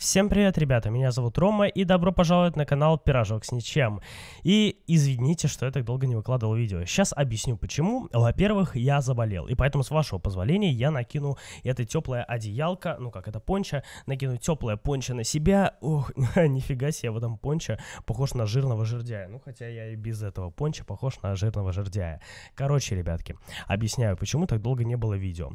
Всем привет, ребята, меня зовут Рома, и добро пожаловать на канал Пирожок с ничем. И извините, что я так долго не выкладывал видео. Сейчас объясню почему. Во-первых, я заболел, и поэтому, с вашего позволения, я накину это теплое одеялко, ну как это, понча, накину теплое пончо на себя. Ох, нифига себе, в этом пончо похож на жирного жердяя. Ну, хотя я и без этого понча похож на жирного жердяя. Короче, ребятки, объясняю, почему так долго не было видео.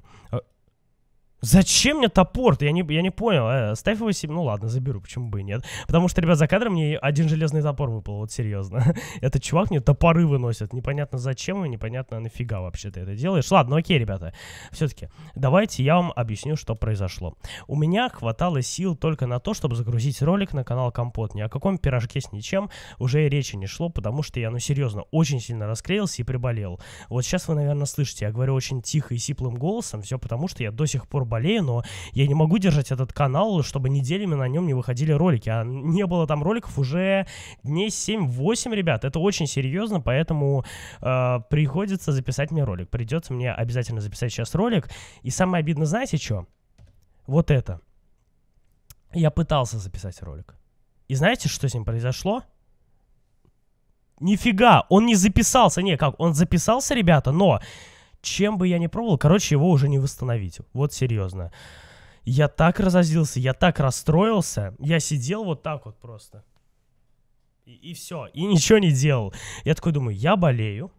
Зачем мне топор? Я не, я не понял. Э, ставь его себе. Ну ладно, заберу, почему бы и нет. Потому что, ребят, за кадром мне один железный топор выпал, вот серьезно. Этот чувак мне топоры выносит. Непонятно зачем и непонятно нафига вообще ты это делаешь. Ладно, ну окей, ребята. Все-таки, давайте я вам объясню, что произошло. У меня хватало сил только на то, чтобы загрузить ролик на канал Компот. Ни о каком пирожке с ничем уже и речи не шло, потому что я, ну серьезно, очень сильно расклеился и приболел. Вот сейчас вы, наверное, слышите, я говорю очень тихо и сиплым голосом, все потому что я до сих пор пор болею, но я не могу держать этот канал, чтобы неделями на нем не выходили ролики. А не было там роликов уже дней 7-8, ребят. Это очень серьезно, поэтому э, приходится записать мне ролик. Придется мне обязательно записать сейчас ролик. И самое обидное, знаете что? Вот это. Я пытался записать ролик. И знаете, что с ним произошло? Нифига, он не записался. Не, как, он записался, ребята, но чем бы я ни пробовал, короче, его уже не восстановить. Вот серьезно. Я так разозлился, я так расстроился. Я сидел вот так вот просто. И, и все. И ничего не делал. Я такой думаю, я болею.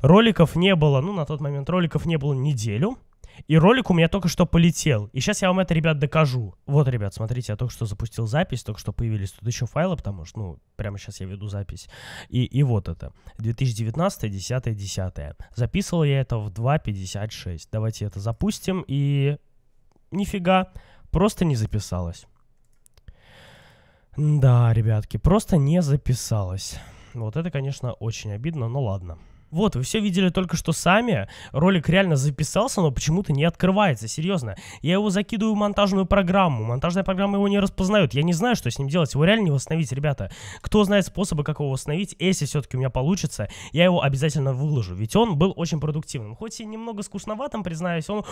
Роликов не было, ну, на тот момент роликов не было неделю. И ролик у меня только что полетел. И сейчас я вам это, ребят, докажу. Вот, ребят, смотрите, я только что запустил запись, только что появились тут еще файлы, потому что, ну, прямо сейчас я веду запись. И, и вот это. 2019, 10, 10. Записывал я это в 2.56. Давайте это запустим. И нифига, просто не записалось. Да, ребятки, просто не записалось. Вот это, конечно, очень обидно, но ладно. Вот, вы все видели только что сами. Ролик реально записался, но почему-то не открывается, серьезно. Я его закидываю в монтажную программу. Монтажная программа его не распознает. Я не знаю, что с ним делать. Его реально не восстановить, ребята. Кто знает способы, как его восстановить, если все-таки у меня получится, я его обязательно выложу. Ведь он был очень продуктивным. Хоть и немного скучноватым, признаюсь, он...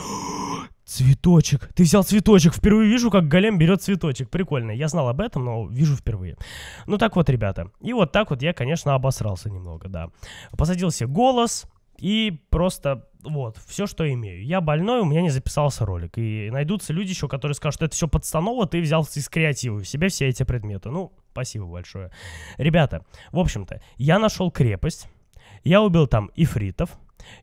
Цветочек. Ты взял цветочек. Впервые вижу, как голем берет цветочек. Прикольно. Я знал об этом, но вижу впервые. Ну так вот, ребята. И вот так вот я, конечно, обосрался немного, да. Посадился голос и просто вот, все, что имею. Я больной, у меня не записался ролик. И найдутся люди еще, которые скажут, что это все подстанова, ты взял из креатива в себе все эти предметы. Ну, спасибо большое. Ребята, в общем-то, я нашел крепость, я убил там ифритов,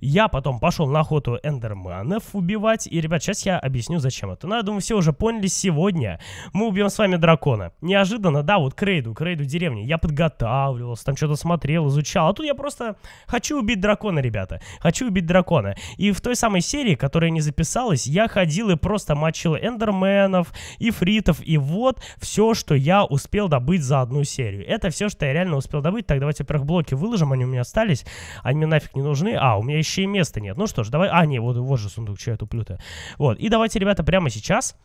я потом пошел на охоту эндерменов убивать. И, ребят, сейчас я объясню, зачем это. Ну, я думаю, все уже поняли. Сегодня мы убьем с вами дракона. Неожиданно, да, вот Крейду, Крейду деревни. Я подготавливался, там что-то смотрел, изучал. А тут я просто хочу убить дракона, ребята. Хочу убить дракона. И в той самой серии, которая не записалась, я ходил и просто мочил эндерменов, и фритов, и вот все, что я успел добыть за одну серию. Это все, что я реально успел добыть. Так, давайте, во-первых, блоки выложим, они у меня остались. Они мне нафиг не нужны. А, у меня еще и места нет. Ну что ж, давай... А, не, вот, вот же сундук, что я туплю-то. Вот, и давайте, ребята, прямо сейчас...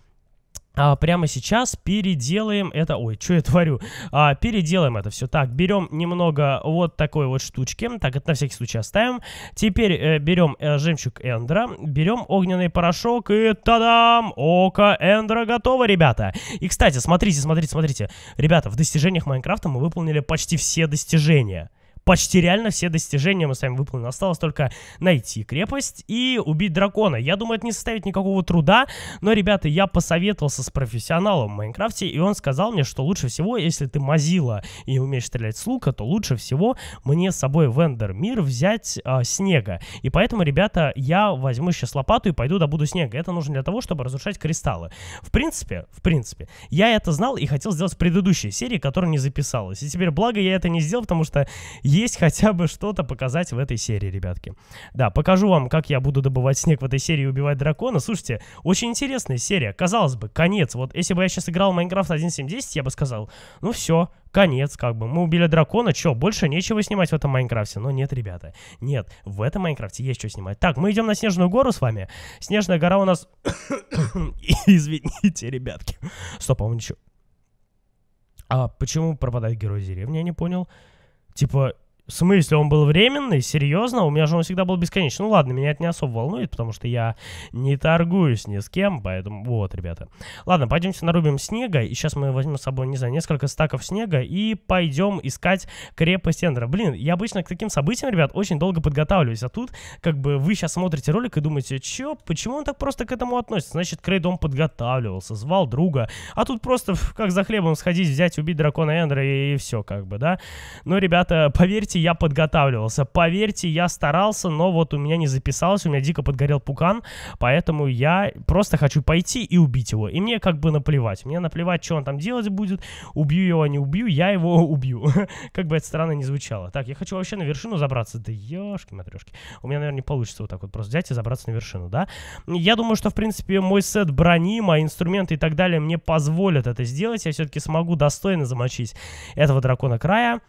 А, прямо сейчас переделаем это... Ой, что я творю? А, переделаем это все. Так, берем немного вот такой вот штучки. Так, это на всякий случай оставим. Теперь э, берем э, жемчуг Эндра. Берем огненный порошок и тадам! Око Эндра готово, ребята! И, кстати, смотрите, смотрите, смотрите. Ребята, в достижениях Майнкрафта мы выполнили почти все достижения почти реально все достижения мы с вами выполнили. Осталось только найти крепость и убить дракона. Я думаю, это не составит никакого труда, но, ребята, я посоветовался с профессионалом в Майнкрафте, и он сказал мне, что лучше всего, если ты мазила и умеешь стрелять с лука, то лучше всего мне с собой в Эндер Мир взять э, снега. И поэтому, ребята, я возьму сейчас лопату и пойду добуду снега. Это нужно для того, чтобы разрушать кристаллы. В принципе, в принципе, я это знал и хотел сделать в предыдущей серии, которая не записалась. И теперь, благо, я это не сделал, потому что есть хотя бы что-то показать в этой серии, ребятки. Да, покажу вам, как я буду добывать снег в этой серии и убивать дракона. Слушайте, очень интересная серия. Казалось бы, конец. Вот если бы я сейчас играл в Майнкрафт 1.7.10, я бы сказал, ну все, конец, как бы. Мы убили дракона, что больше нечего снимать в этом Майнкрафте? Но нет, ребята, нет, в этом Майнкрафте есть что снимать. Так, мы идем на Снежную гору с вами. Снежная гора у нас... Извините, ребятки. Стоп, а он ничего. А почему пропадает герой деревни, я не понял. Типа, в смысле, он был временный? Серьезно? У меня же он всегда был бесконечный. Ну ладно, меня это не особо волнует, потому что я не торгуюсь ни с кем, поэтому вот, ребята. Ладно, пойдемте нарубим снега, и сейчас мы возьмем с собой, не знаю, несколько стаков снега и пойдем искать крепость Эндера. Блин, я обычно к таким событиям, ребят, очень долго подготавливаюсь, а тут как бы вы сейчас смотрите ролик и думаете, чё, почему он так просто к этому относится? Значит, Крейд он подготавливался, звал друга, а тут просто как за хлебом сходить, взять, убить дракона Эндера и, и все как бы, да? Но, ребята, поверьте, поверьте, я подготавливался, поверьте, я старался, но вот у меня не записалось, у меня дико подгорел пукан, поэтому я просто хочу пойти и убить его. И мне как бы наплевать, мне наплевать, что он там делать будет, убью его, а не убью, я его убью. Как бы это странно не звучало. Так, я хочу вообще на вершину забраться, да ёшки матрешки. У меня, наверное, не получится вот так вот просто взять и забраться на вершину, да? Я думаю, что, в принципе, мой сет брони, мои инструменты и так далее мне позволят это сделать, я все-таки смогу достойно замочить этого дракона края.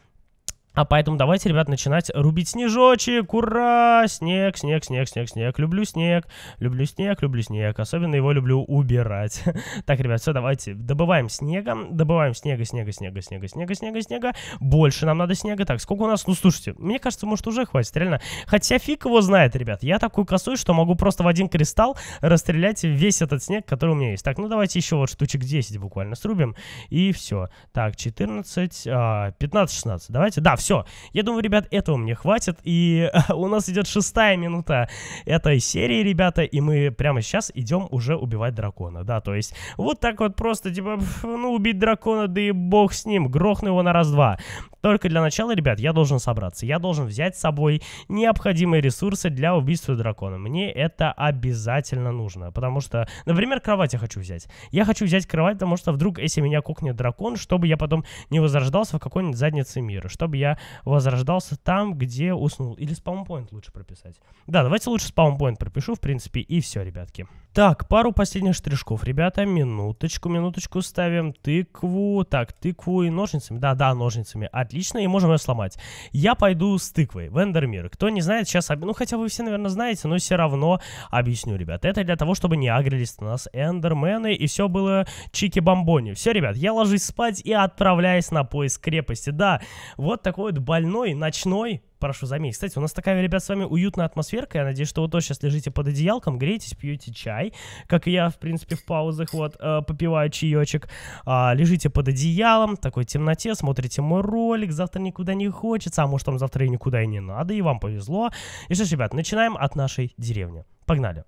А поэтому давайте, ребят, начинать рубить снежочек. Ура! Снег, снег, снег, снег, снег. Люблю снег, люблю снег, люблю снег. Особенно его люблю убирать. так, ребят, все, давайте. Добываем снега. Добываем снега, снега, снега, снега, снега, снега, снега. Больше нам надо снега. Так, сколько у нас? Ну, слушайте, мне кажется, может, уже хватит, реально. Хотя фиг его знает, ребят. Я такой косой, что могу просто в один кристалл расстрелять весь этот снег, который у меня есть. Так, ну давайте еще вот штучек 10 буквально срубим. И все. Так, 14, 15, 16. Давайте, да, все все. Я думаю, ребят, этого мне хватит. И у нас идет шестая минута этой серии, ребята, и мы прямо сейчас идем уже убивать дракона, да, то есть вот так вот просто, типа, ну, убить дракона, да и бог с ним, грохну его на раз-два. Только для начала, ребят, я должен собраться, я должен взять с собой необходимые ресурсы для убийства дракона. Мне это обязательно нужно, потому что, например, кровать я хочу взять. Я хочу взять кровать, потому что вдруг, если меня кукнет дракон, чтобы я потом не возрождался в какой-нибудь заднице мира, чтобы я возрождался там, где уснул. Или спаунпоинт лучше прописать. Да, давайте лучше спаунпоинт пропишу, в принципе, и все, ребятки. Так, пару последних штришков, ребята. Минуточку, минуточку ставим. Тыкву. Так, тыкву и ножницами. Да, да, ножницами. Отлично, и можем ее сломать. Я пойду с тыквой. Эндермир. Кто не знает, сейчас... Об... Ну, хотя вы все, наверное, знаете, но все равно объясню, ребят. Это для того, чтобы не агрились на нас эндермены, и все было чики-бомбони. Все, ребят, я ложусь спать и отправляюсь на поиск крепости. Да, вот такой вот больной ночной прошу заметить. Кстати, у нас такая, ребят, с вами уютная атмосферка. Я надеюсь, что вы тоже сейчас лежите под одеялком, греетесь, пьете чай, как и я, в принципе, в паузах, вот, э, попиваю чаечек. А, лежите под одеялом, такой темноте, смотрите мой ролик, завтра никуда не хочется, а может, там завтра и никуда и не надо, и вам повезло. И что ж, ребят, начинаем от нашей деревни. Погнали.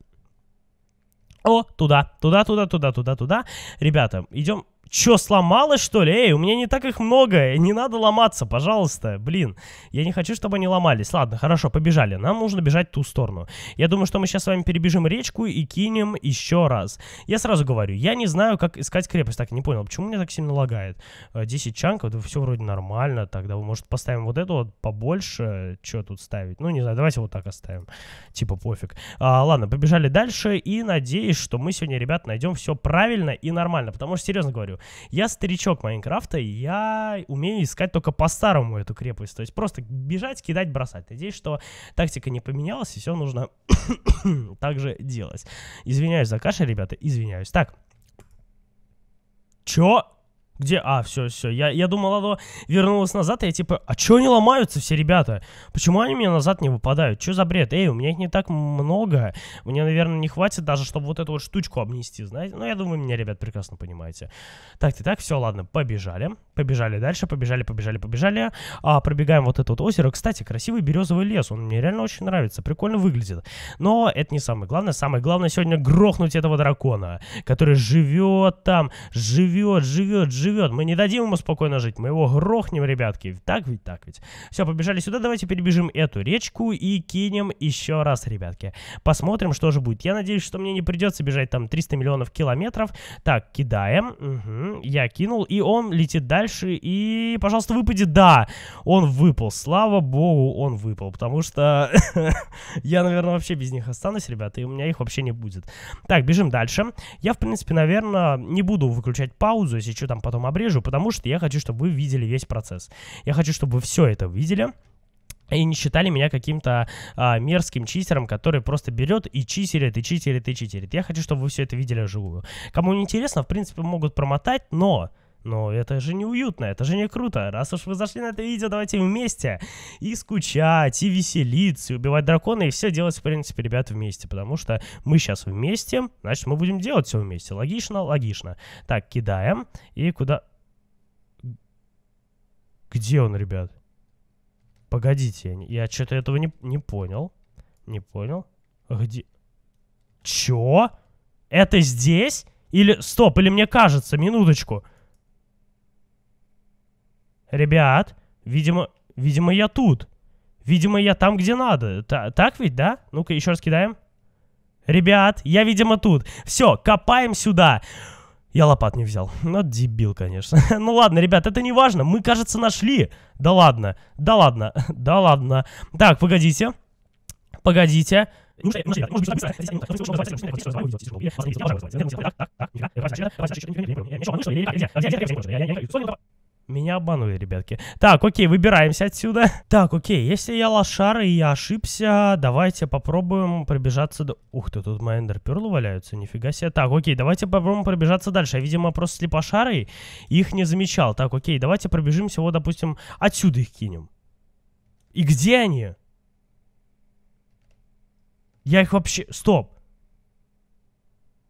О, туда, туда, туда, туда, туда, туда. Ребята, идем Чё, сломалось, что ли? Эй, у меня не так их много. Не надо ломаться, пожалуйста. Блин, я не хочу, чтобы они ломались. Ладно, хорошо, побежали. Нам нужно бежать в ту сторону. Я думаю, что мы сейчас с вами перебежим речку и кинем еще раз. Я сразу говорю, я не знаю, как искать крепость. Так, не понял, почему меня так сильно лагает? 10 э, чанков, да все вроде нормально. Тогда, может, поставим вот эту вот побольше? Что тут ставить? Ну, не знаю, давайте вот так оставим. Типа пофиг. А, ладно, побежали дальше. И надеюсь, что мы сегодня, ребят, найдем все правильно и нормально. Потому что, серьезно говорю, я старичок Майнкрафта, и я умею искать только по-старому эту крепость. То есть просто бежать, кидать, бросать. Надеюсь, что тактика не поменялась, и все нужно также делать. Извиняюсь за кашель, ребята, извиняюсь. Так. Чё? Где? А, все, все. Я, я думал, оно вернулось назад, и а я типа, а чё они ломаются все ребята? Почему они мне назад не выпадают? Чё за бред? Эй, у меня их не так много. Мне, наверное, не хватит даже, чтобы вот эту вот штучку обнести, знаете? Ну, я думаю, меня, ребят, прекрасно понимаете. Так, ты так, все, ладно, побежали. Побежали дальше, побежали, побежали, побежали. А, пробегаем вот это вот озеро. Кстати, красивый березовый лес, он мне реально очень нравится, прикольно выглядит. Но это не самое главное. Самое главное сегодня грохнуть этого дракона, который живет там, живет, живет, живет живет. Мы не дадим ему спокойно жить. Мы его грохнем, ребятки. Так ведь, так ведь. Все, побежали сюда. Давайте перебежим эту речку и кинем еще раз, ребятки. Посмотрим, что же будет. Я надеюсь, что мне не придется бежать там 300 миллионов километров. Так, кидаем. Угу. Я кинул, и он летит дальше. И, пожалуйста, выпади. Да, он выпал. Слава богу, он выпал. Потому что я, наверное, вообще без них останусь, ребята. И у меня их вообще не будет. Так, бежим дальше. Я, в принципе, наверное, не буду выключать паузу, если что там потом потом обрежу, потому что я хочу, чтобы вы видели весь процесс. Я хочу, чтобы вы все это видели и не считали меня каким-то а, мерзким читером, который просто берет и читерит, и читерит, и читерит. Я хочу, чтобы вы все это видели живую. Кому не интересно, в принципе, могут промотать, но но это же не уютно, это же не круто. Раз уж вы зашли на это видео, давайте вместе и скучать, и веселиться, и убивать дракона, и все делать, в принципе, ребят, вместе. Потому что мы сейчас вместе, значит, мы будем делать все вместе. Логично, логично. Так, кидаем. И куда... Где он, ребят? Погодите, я, я что-то этого не, не понял. Не понял. Где... Чё? Это здесь? Или... Стоп, или мне кажется, минуточку. Минуточку ребят, видимо, видимо я тут. Видимо, я там, где надо. Та так ведь, да? Ну-ка, еще раз кидаем. Ребят, я, видимо, тут. Все, копаем сюда. Я лопат не взял. Ну, дебил, конечно. ну ладно, ребят, это не важно. Мы, кажется, нашли. Да ладно. Да ладно. да ладно. Так, погодите. Погодите. Меня обманули, ребятки. Так, окей, выбираемся отсюда. Так, окей, если я лошара и я ошибся, давайте попробуем пробежаться до... Ух ты, тут мои эндерперлы валяются, нифига себе. Так, окей, давайте попробуем пробежаться дальше. Я, видимо, просто слепошарый их не замечал. Так, окей, давайте пробежимся, вот, допустим, отсюда их кинем. И где они? Я их вообще... Стоп.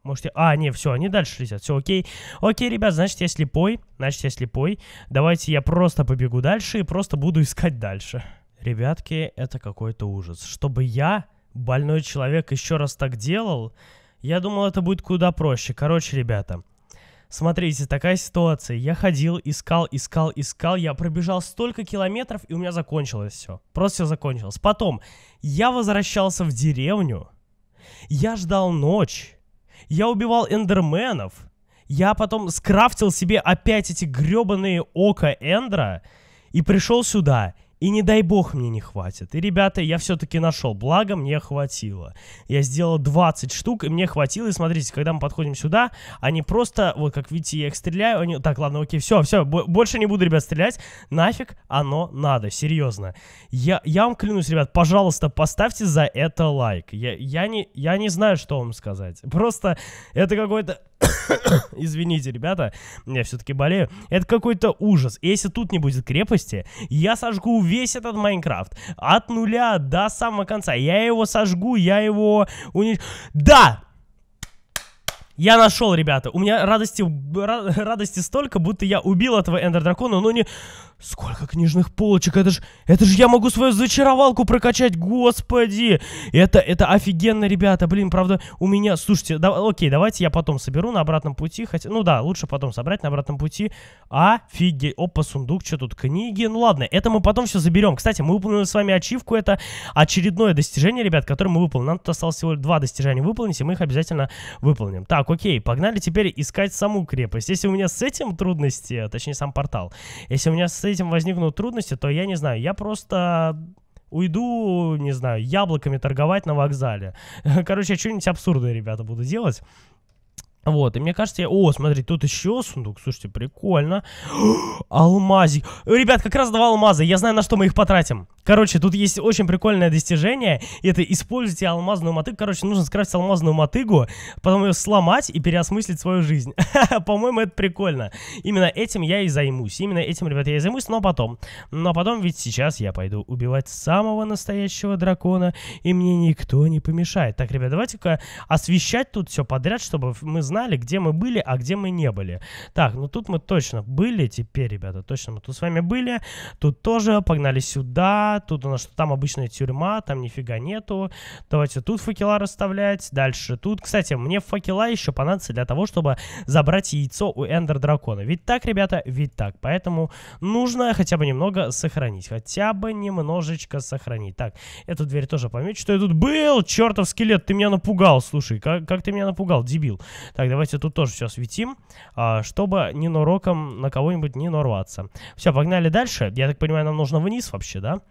Можете... А, не, все, они дальше летят. Все, окей. Окей, ребят, значит, я слепой. Значит, я слепой. Давайте я просто побегу дальше и просто буду искать дальше. Ребятки, это какой-то ужас. Чтобы я, больной человек, еще раз так делал, я думал, это будет куда проще. Короче, ребята, смотрите, такая ситуация. Я ходил, искал, искал, искал. Я пробежал столько километров, и у меня закончилось все. Просто все закончилось. Потом я возвращался в деревню. Я ждал ночь. Я убивал эндерменов. Я потом скрафтил себе опять эти гребаные ока эндра и пришел сюда. И не дай бог мне не хватит. И, ребята, я все-таки нашел. Благо, мне хватило. Я сделал 20 штук, и мне хватило. И смотрите, когда мы подходим сюда, они просто, вот как видите, я их стреляю. Они... Так, ладно, окей, все, все, больше не буду, ребят, стрелять. Нафиг оно надо, серьезно. Я, я вам клянусь, ребят, пожалуйста, поставьте за это лайк. Я, я, не, я не знаю, что вам сказать. Просто это какой-то... Извините, ребята, я все-таки болею. Это какой-то ужас. Если тут не будет крепости, я сожгу весь этот Майнкрафт от нуля до самого конца. Я его сожгу, я его уничтожу. Да! Я нашел, ребята. У меня радости, радости столько, будто я убил этого Эндер Дракона, но не... Сколько книжных полочек, это ж, это ж я могу свою зачаровалку прокачать, господи! Это, это офигенно, ребята, блин, правда, у меня, слушайте, да, окей, давайте я потом соберу на обратном пути, хотя, ну да, лучше потом собрать на обратном пути. Офигеть, опа, сундук, что тут, книги, ну ладно, это мы потом все заберем. Кстати, мы выполнили с вами ачивку, это очередное достижение, ребят, которое мы выполнили. Нам тут осталось всего два достижения выполнить, и мы их обязательно выполним. Так, окей, погнали теперь искать саму крепость. Если у меня с этим трудности, точнее сам портал, если у меня с этим возникнут трудности, то я не знаю, я просто уйду, не знаю, яблоками торговать на вокзале. Короче, я что-нибудь абсурдное, ребята, буду делать. Вот, и мне кажется, я... О, смотри, тут еще сундук, слушайте, прикольно. Алмазик. Ребят, как раз два алмаза, я знаю, на что мы их потратим. Короче, тут есть очень прикольное достижение, это используйте алмазную мотыгу. Короче, нужно скрафтить алмазную мотыгу, потом ее сломать и переосмыслить свою жизнь. По-моему, это прикольно. Именно этим я и займусь. Именно этим, ребят, я и займусь, но потом. Но потом, ведь сейчас я пойду убивать самого настоящего дракона, и мне никто не помешает. Так, ребят, давайте-ка освещать тут все подряд, чтобы мы знали, знали, где мы были, а где мы не были. Так, ну тут мы точно были теперь, ребята, точно мы тут с вами были. Тут тоже погнали сюда, тут у нас там обычная тюрьма, там нифига нету. Давайте тут факела расставлять, дальше тут. Кстати, мне факела еще понадобится для того, чтобы забрать яйцо у Эндер Дракона. Ведь так, ребята, ведь так. Поэтому нужно хотя бы немного сохранить, хотя бы немножечко сохранить. Так, эту дверь тоже помечу, что я тут был, чертов скелет, ты меня напугал, слушай, как, как ты меня напугал, дебил. Так, давайте тут тоже все светим, а, чтобы не нороком на кого-нибудь не нарваться. Все, погнали дальше. Я так понимаю, нам нужно вниз вообще, Да.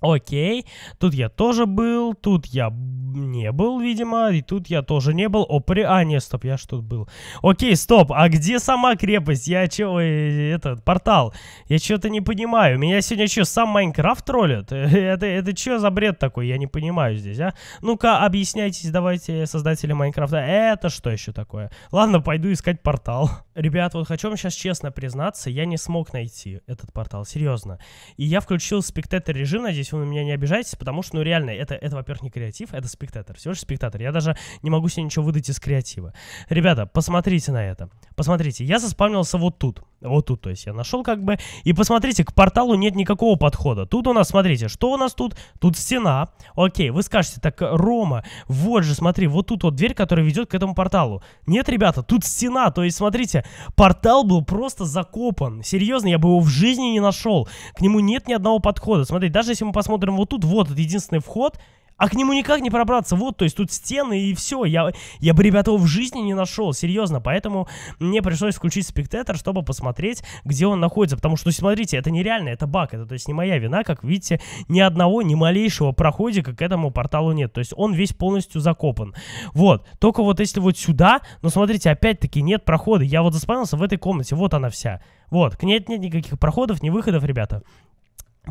Окей, тут я тоже был, тут я не был, видимо, и тут я тоже не был. О, при... А, нет, стоп, я что тут был. Окей, стоп, а где сама крепость? Я чего, э, этот, портал? Я что-то не понимаю. Меня сегодня что, сам Майнкрафт троллит? Это, это что за бред такой? Я не понимаю здесь, а? Ну-ка, объясняйтесь, давайте, создатели Майнкрафта. Это что еще такое? Ладно, пойду искать портал. Ребят, вот хочу вам сейчас честно признаться, я не смог найти этот портал, серьезно. И я включил спектатор режим, надеюсь, обижайтесь вы на меня, не обижайтесь, потому что, ну, реально, это, это во-первых, не креатив, это спектатор, всего же спектатор. Я даже не могу себе ничего выдать из креатива. Ребята, посмотрите на это. Посмотрите, я заспавнился вот тут. Вот тут, то есть я нашел как бы. И посмотрите, к порталу нет никакого подхода. Тут у нас, смотрите, что у нас тут? Тут стена. Окей, вы скажете, так, Рома, вот же, смотри, вот тут вот дверь, которая ведет к этому порталу. Нет, ребята, тут стена. То есть, смотрите, портал был просто закопан. Серьезно, я бы его в жизни не нашел. К нему нет ни одного подхода. Смотрите, даже если мы посмотрим вот тут, вот это единственный вход, а к нему никак не пробраться. Вот, то есть тут стены и все. Я, я бы, ребята, его в жизни не нашел, серьезно. Поэтому мне пришлось включить спектатор, чтобы посмотреть, где он находится. Потому что, ну, смотрите, это нереально, это баг. Это, то есть, не моя вина. Как видите, ни одного, ни малейшего проходика к этому порталу нет. То есть, он весь полностью закопан. Вот. Только вот если вот сюда, но ну, смотрите, опять-таки нет прохода. Я вот заспавнился в этой комнате. Вот она вся. Вот. К ней нет никаких проходов, ни выходов, ребята.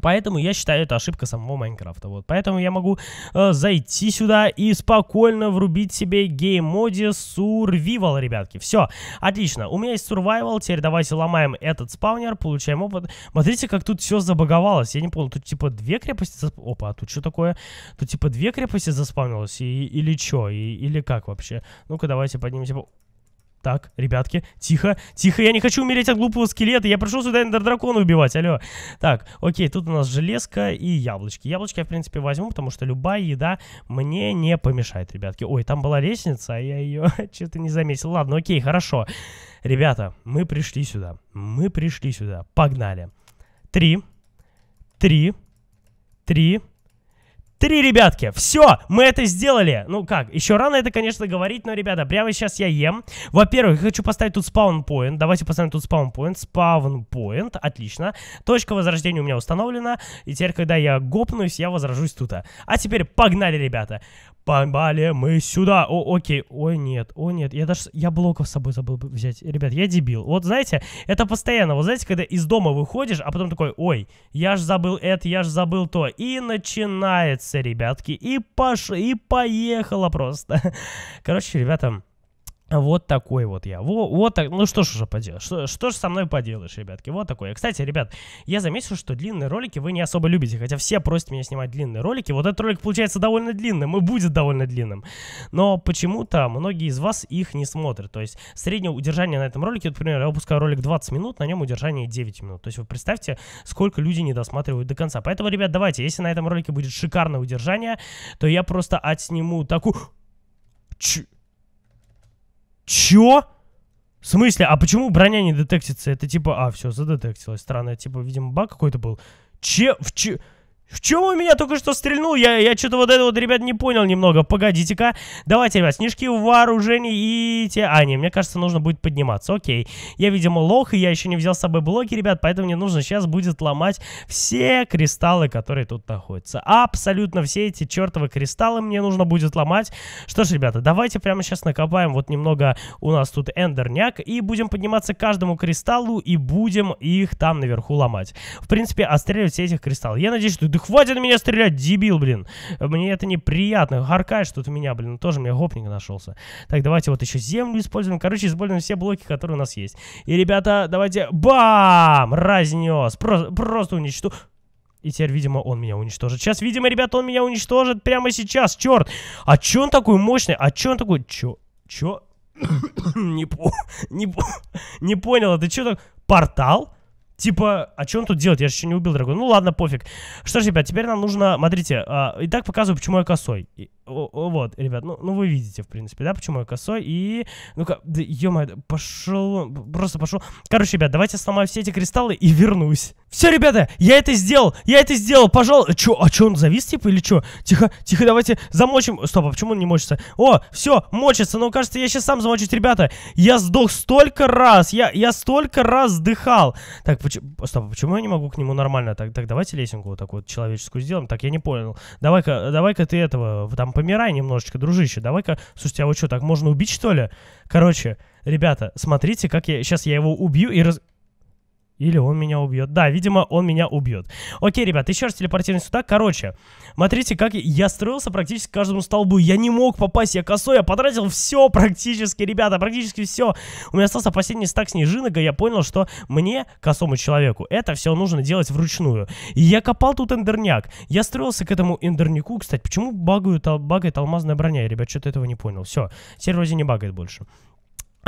Поэтому я считаю, это ошибка самого Майнкрафта. Вот. Поэтому я могу э, зайти сюда и спокойно врубить себе геймоде Survival, ребятки. Все, отлично. У меня есть Survival. Теперь давайте ломаем этот спаунер, получаем опыт. Смотрите, как тут все забаговалось. Я не понял, тут типа две крепости... Засп... Опа, а тут что такое? Тут типа две крепости заспавнилось? И, или что? или как вообще? Ну-ка, давайте поднимемся... Так, ребятки, тихо, тихо, я не хочу умереть от глупого скелета, я пришел сюда эндер-дракона убивать, алло. Так, окей, тут у нас железка и яблочки. Яблочки я, в принципе, возьму, потому что любая еда мне не помешает, ребятки. Ой, там была лестница, а я ее что-то не заметил. Ладно, окей, хорошо. Ребята, мы пришли сюда, мы пришли сюда, погнали. Три, три, три, Три, ребятки, все, мы это сделали. Ну как, еще рано это, конечно, говорить, но, ребята, прямо сейчас я ем. Во-первых, хочу поставить тут спавн-поинт. Давайте поставим тут спавн-поинт. спаунпоинт. поинт отлично. Точка возрождения у меня установлена. И теперь, когда я гопнусь, я возражусь тут. А теперь погнали, ребята. Погнали мы сюда. О, окей. Ой, нет. ой нет. Я даже... Я блоков с собой забыл взять. Ребят, я дебил. Вот, знаете, это постоянно. Вот, знаете, когда из дома выходишь, а потом такой, ой, я ж забыл это, я ж забыл то. И начинается, ребятки. И пош... И поехало просто. Короче, ребятам. Вот такой вот я. Во, вот так. Ну что ж уже поделаешь. Что, что же со мной поделаешь, ребятки. Вот такой. Кстати, ребят, я заметил, что длинные ролики вы не особо любите. Хотя все просят меня снимать длинные ролики. Вот этот ролик получается довольно длинным и будет довольно длинным. Но почему-то многие из вас их не смотрят. То есть среднее удержание на этом ролике, например, я выпускаю ролик 20 минут, на нем удержание 9 минут. То есть вы представьте, сколько люди не досматривают до конца. Поэтому, ребят, давайте, если на этом ролике будет шикарное удержание, то я просто отсниму такую... Чуть Чё? В смысле? А почему броня не детектится? Это типа, а, все, задетектилось. Странно, типа, видимо, баг какой-то был. Че? В че? В чем у меня только что стрельнул? Я, я что-то вот это вот, ребят, не понял немного. Погодите-ка. Давайте, ребят, снежки в вооружении и те... А, не, мне кажется, нужно будет подниматься. Окей. Я, видимо, лох, и я еще не взял с собой блоки, ребят, поэтому мне нужно сейчас будет ломать все кристаллы, которые тут находятся. Абсолютно все эти чертовы кристаллы мне нужно будет ломать. Что ж, ребята, давайте прямо сейчас накопаем вот немного у нас тут эндерняк и будем подниматься к каждому кристаллу и будем их там наверху ломать. В принципе, отстреливать все этих кристаллов. Я надеюсь, что да хватит меня стрелять, дебил, блин. Мне это неприятно. Гаркаешь тут меня, блин. Ну, тоже мне гопник нашелся. Так, давайте вот еще землю используем. Короче, используем все блоки, которые у нас есть. И, ребята, давайте... Бам! Разнес. Просто, просто уничтожу. И теперь, видимо, он меня уничтожит. Сейчас, видимо, ребята, он меня уничтожит прямо сейчас. Черт! А че он такой мощный? А че он такой... Че? Че? не, по... не, не понял, это а че так? Портал? Типа, а что он тут делает? Я же еще не убил дракона. Ну ладно, пофиг. Что ж, ребят, теперь нам нужно... Смотрите, а, и так показываю, почему я косой. И, вот, ребят, ну, ну вы видите, в принципе, да, почему я косой. И, ну-ка, да, ё пошел, просто пошел. Короче, ребят, давайте сломаю все эти кристаллы и вернусь. Все, ребята, я это сделал, я это сделал, пожалуй. Э, чё, а чё, он завис, типа, или чё? Тихо, тихо, давайте замочим. Стоп, а почему он не мочится? О, все, мочится, но ну, кажется, я сейчас сам замочусь, ребята. Я сдох столько раз, я, я столько раз сдыхал. Так, почему, стоп, а почему я не могу к нему нормально? Так, так, давайте лесенку вот такую вот человеческую сделаем. Так, я не понял. Давай-ка, давай-ка ты этого, там, помирай немножечко, дружище, давай-ка, слушайте, а вот что, так можно убить, что ли? Короче, ребята, смотрите, как я, сейчас я его убью и раз... Или он меня убьет. Да, видимо, он меня убьет. Окей, ребят, еще раз телепортируем сюда. Короче, смотрите, как я строился практически к каждому столбу. Я не мог попасть, я косой, я потратил все практически, ребята, практически все. У меня остался последний стак снежинок, и я понял, что мне, косому человеку, это все нужно делать вручную. И я копал тут эндерняк. Я строился к этому эндернику. Кстати, почему багают, багает алмазная броня? Я, ребят, что-то этого не понял. Все, теперь вроде не багает больше.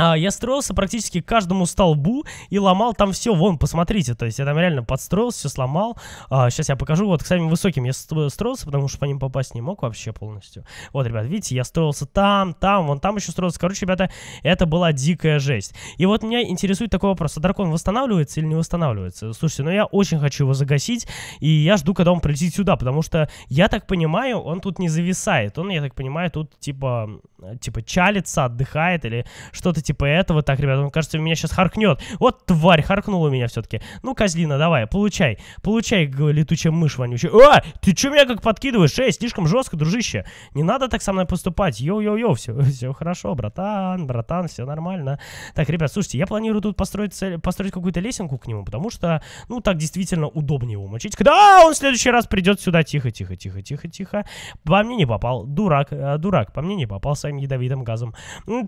А, я строился практически к каждому столбу и ломал там все. Вон, посмотрите, то есть я там реально подстроился, все сломал. сейчас а, я покажу. Вот к самим высоким я строился, потому что по ним попасть не мог вообще полностью. Вот, ребят, видите, я строился там, там, вон там еще строился. Короче, ребята, это была дикая жесть. И вот меня интересует такой вопрос. А дракон восстанавливается или не восстанавливается? Слушайте, ну я очень хочу его загасить, и я жду, когда он прилетит сюда, потому что, я так понимаю, он тут не зависает. Он, я так понимаю, тут типа, типа чалится, отдыхает или что-то типа типа этого, так, ребята, он, ну, кажется, меня сейчас харкнет. Вот тварь, харкнула меня все-таки. Ну, козлина, давай, получай. Получай, летучая мышь вонючая. А, ты че меня как подкидываешь? Эй, слишком жестко, дружище. Не надо так со мной поступать. Йоу-йоу-йоу, все, все хорошо, братан, братан, все нормально. Так, ребят, слушайте, я планирую тут построить, цель, построить какую-то лесенку к нему, потому что, ну, так действительно удобнее его мочить. Когда он в следующий раз придет сюда, тихо, тихо, тихо, тихо, тихо. По мне не попал, дурак, э, дурак, по мне не попал своим ядовитым газом.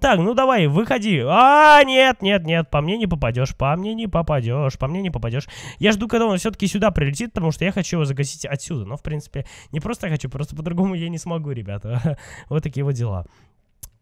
Так, ну давай, выходи Россию. А, нет, нет, нет, по мне не попадешь, по мне не попадешь, по мне не попадешь. Я жду, когда он все-таки сюда прилетит, потому что я хочу его загасить отсюда. Но, в принципе, не просто хочу, просто по-другому я не смогу, ребята. вот такие вот дела.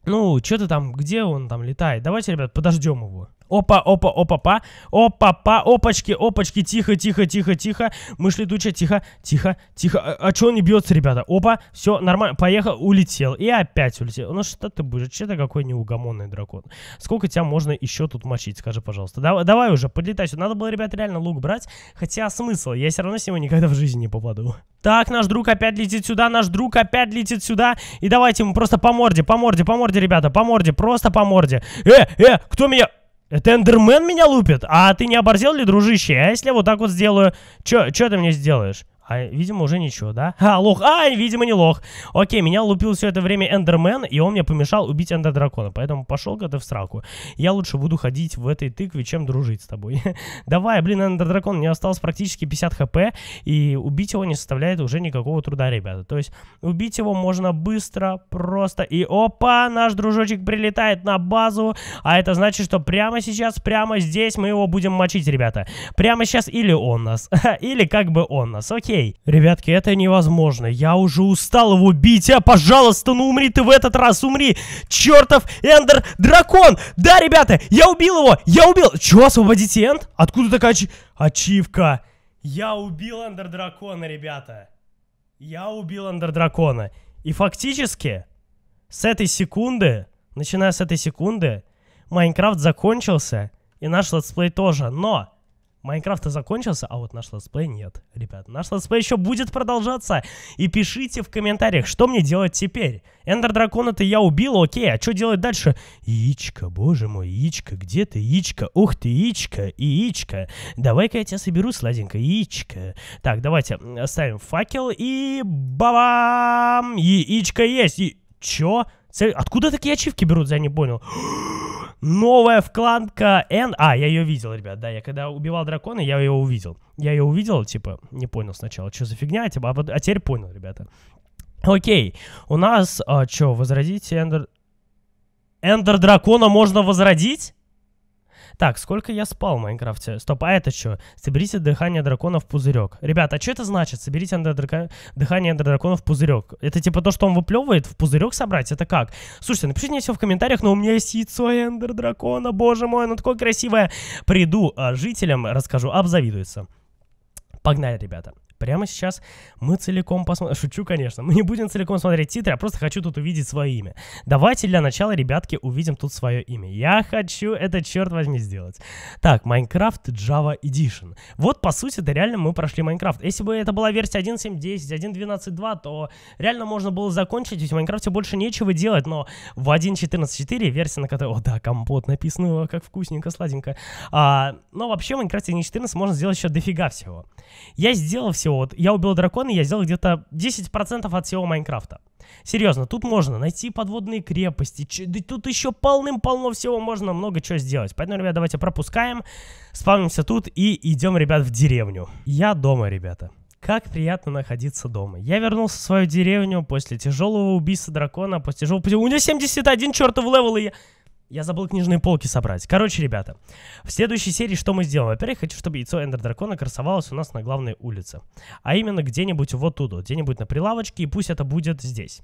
Ну, что-то там, где он там летает? Давайте, ребят, подождем его. Опа, опа, опа, па. Опа, па, опачки, опачки. Тихо, тихо, тихо, тихо. Мышь летучая, тихо, тихо, тихо. А, а что он не бьется, ребята? Опа, все, нормально. Поехал, улетел. И опять улетел. Ну что ты будешь? Че ты какой неугомонный дракон? Сколько тебя можно еще тут мочить? Скажи, пожалуйста. Давай, давай уже, подлетай сюда. Надо было, ребят, реально лук брать. Хотя смысл, я все равно с него никогда в жизни не попаду. Так, наш друг опять летит сюда, наш друг опять летит сюда. И давайте ему просто по морде, по морде, по морде, ребята, по морде, просто по морде. Э, э, кто меня... Это Эндермен меня лупит? А ты не оборзел ли, дружище? А если я вот так вот сделаю? Чё, чё ты мне сделаешь? А, видимо, уже ничего, да? А, лох. А, видимо, не лох. Окей, меня лупил все это время Эндермен, и он мне помешал убить Эндердракона. Поэтому пошел-ка в сраку. Я лучше буду ходить в этой тыкве, чем дружить с тобой. Давай, блин, Эндердракон, мне осталось практически 50 хп, и убить его не составляет уже никакого труда, ребята. То есть, убить его можно быстро, просто. И опа, наш дружочек прилетает на базу. А это значит, что прямо сейчас, прямо здесь мы его будем мочить, ребята. Прямо сейчас или он нас, или как бы он нас. Окей людей. Ребятки, это невозможно. Я уже устал его бить. А, пожалуйста, ну умри ты в этот раз, умри. Чертов Эндер Дракон. Да, ребята, я убил его. Я убил. Чего, освободите Энд? Откуда такая ач... ачивка? Я убил Эндер Дракона, ребята. Я убил Эндер Дракона. И фактически, с этой секунды, начиная с этой секунды, Майнкрафт закончился. И наш летсплей тоже. Но... Майнкрафт закончился, а вот наш летсплей нет. Ребят, наш летсплей еще будет продолжаться. И пишите в комментариях, что мне делать теперь. Эндер дракона-то я убил, окей, а что делать дальше? Яичко, боже мой, яичко, где ты, яичко? Ух ты, яичко, яичко. Давай-ка я тебя соберу, сладенько, яичко. Так, давайте оставим факел и... Бабам! Яичко есть! И... Чё? Откуда такие ачивки берут, я не понял. Новая вкладка N... А, я ее видел, ребят, да, я когда убивал дракона, я ее увидел. Я ее увидел, типа, не понял сначала, что за фигня, типа, а, а теперь понял, ребята. Окей, у нас, а, что, возродить Эндер... Эндер дракона можно возродить? Так, сколько я спал в Майнкрафте? Стоп, а это что? Соберите дыхание дракона в пузырек. Ребята, а что это значит? Соберите эндодрак... дыхание дракона в пузырек. Это типа то, что он выплевывает? В пузырек собрать? Это как? Слушайте, напишите мне все в комментариях, но у меня есть яйцо эндер дракона, боже мой, оно такое красивое. Приду а, жителям, расскажу, обзавидуется. Погнали, ребята. Прямо сейчас мы целиком посмотрим... Шучу, конечно. Мы не будем целиком смотреть титры, я а просто хочу тут увидеть свое имя. Давайте для начала, ребятки, увидим тут свое имя. Я хочу это, черт возьми, сделать. Так, Minecraft Java Edition. Вот, по сути, это реально мы прошли Minecraft. Если бы это была версия 1.7.10, 1.12.2, то реально можно было закончить, ведь в Майнкрафте больше нечего делать, но в 1.14.4 версия, на которой... О, да, компот написано, как вкусненько, сладенько. А, но вообще в Майнкрафте 1.14 можно сделать еще дофига всего. Я сделал все SEO. Вот я убил дракона, я сделал где-то 10% от всего Майнкрафта. Серьезно, тут можно найти подводные крепости, ч- да тут еще полным-полно всего можно много чего сделать. Поэтому, ребят, давайте пропускаем, спавнимся тут и идем, ребят, в деревню. Я дома, ребята. Как приятно находиться дома. Я вернулся в свою деревню после тяжелого убийства дракона, после тяжелого... У меня 71 чертов левел, и я... Я забыл книжные полки собрать. Короче, ребята, в следующей серии что мы сделаем? Во-первых, хочу, чтобы яйцо Эндер Дракона красовалось у нас на главной улице. А именно где-нибудь вот туда, где-нибудь на прилавочке, и пусть это будет здесь.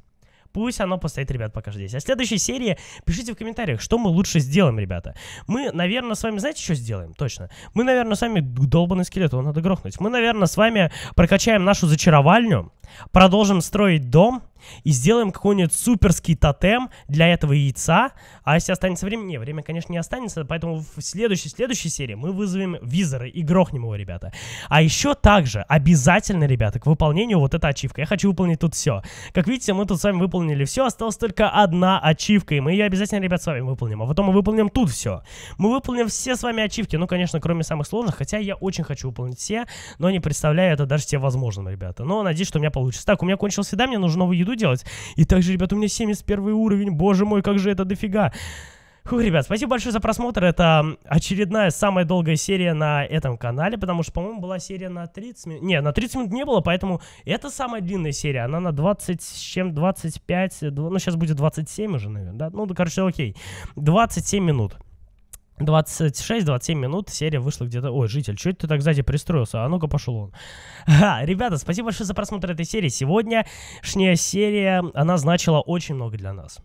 Пусть оно постоит, ребят, пока здесь. А в следующей серии пишите в комментариях, что мы лучше сделаем, ребята. Мы, наверное, с вами, знаете, что сделаем? Точно. Мы, наверное, с вами долбанный скелет, его надо грохнуть. Мы, наверное, с вами прокачаем нашу зачаровальню, продолжим строить дом, и сделаем какой-нибудь суперский тотем для этого яйца. А если останется время... Не, время, конечно, не останется, поэтому в следующей, следующей серии мы вызовем визоры и грохнем его, ребята. А еще также обязательно, ребята, к выполнению вот эта ачивка. Я хочу выполнить тут все. Как видите, мы тут с вами выполнили все, осталась только одна ачивка, и мы ее обязательно, ребят, с вами выполним. А потом мы выполним тут все. Мы выполним все с вами ачивки, ну, конечно, кроме самых сложных, хотя я очень хочу выполнить все, но не представляю это даже себе возможным, ребята. Но надеюсь, что у меня получится. Так, у меня кончился еда, мне нужен новый еду делать. И также, ребят, у меня 71 уровень. Боже мой, как же это дофига. Фух, ребят, спасибо большое за просмотр. Это очередная самая долгая серия на этом канале, потому что, по-моему, была серия на 30 минут. Не, на 30 минут не было, поэтому это самая длинная серия. Она на 20 с чем 25, 2... ну сейчас будет 27 уже, наверное, да? Ну, короче, окей. 27 минут. 26-27 минут серия вышла где-то... Ой, житель, что это ты так сзади пристроился? А ну-ка пошел он. Ха, ребята, спасибо большое за просмотр этой серии. Сегодняшняя серия, она значила очень много для нас.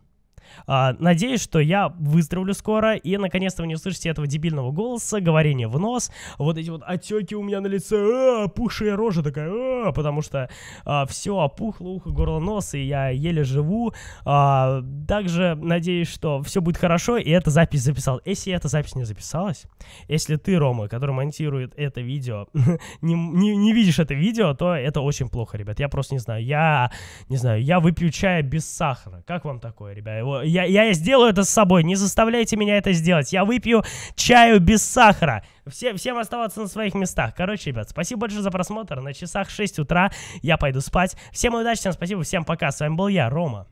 А, надеюсь, что я выздоровлю скоро, и наконец-то вы не услышите этого дебильного голоса, говорения в нос, вот эти вот отеки у меня на лице, а, пухшая рожа такая, а, потому что а, все опухло, ухо, горло, нос, и я еле живу. А, также надеюсь, что все будет хорошо, и эта запись записал. Если эта запись не записалась, если ты, Рома, который монтирует это видео, не, не, не видишь это видео, то это очень плохо, ребят. Я просто не знаю. Я не знаю, я выпью чая без сахара. Как вам такое, ребят? я, я сделаю это с собой. Не заставляйте меня это сделать. Я выпью чаю без сахара. Все, всем оставаться на своих местах. Короче, ребят, спасибо большое за просмотр. На часах 6 утра я пойду спать. Всем удачи, всем спасибо, всем пока. С вами был я, Рома.